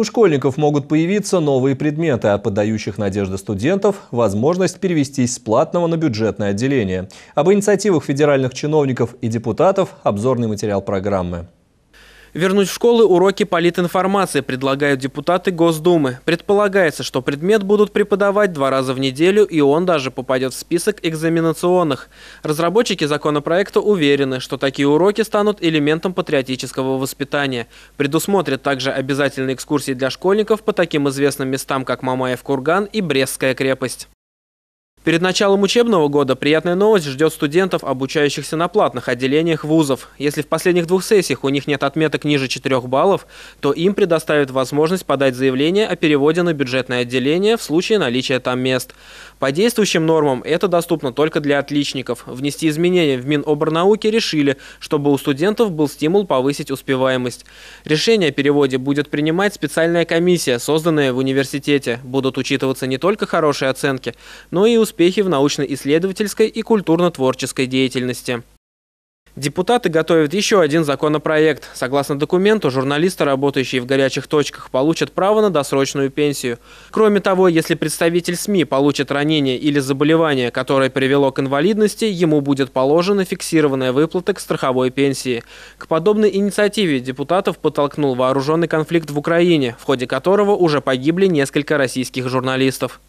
У школьников могут появиться новые предметы, а подающих надежды студентов – возможность перевестись с платного на бюджетное отделение. Об инициативах федеральных чиновников и депутатов – обзорный материал программы. Вернуть в школы уроки политинформации предлагают депутаты Госдумы. Предполагается, что предмет будут преподавать два раза в неделю, и он даже попадет в список экзаменационных. Разработчики законопроекта уверены, что такие уроки станут элементом патриотического воспитания. Предусмотрят также обязательные экскурсии для школьников по таким известным местам, как Мамаев курган и Брестская крепость. Перед началом учебного года приятная новость ждет студентов, обучающихся на платных отделениях вузов. Если в последних двух сессиях у них нет отметок ниже 4 баллов, то им предоставят возможность подать заявление о переводе на бюджетное отделение в случае наличия там мест. По действующим нормам это доступно только для отличников. Внести изменения в Миноборнауки решили, чтобы у студентов был стимул повысить успеваемость. Решение о переводе будет принимать специальная комиссия, созданная в университете. Будут учитываться не только хорошие оценки, но и успеваемость успехи в научно-исследовательской и культурно-творческой деятельности. Депутаты готовят еще один законопроект. Согласно документу, журналисты, работающие в горячих точках, получат право на досрочную пенсию. Кроме того, если представитель СМИ получит ранение или заболевание, которое привело к инвалидности, ему будет положена фиксированная выплата к страховой пенсии. К подобной инициативе депутатов подтолкнул вооруженный конфликт в Украине, в ходе которого уже погибли несколько российских журналистов.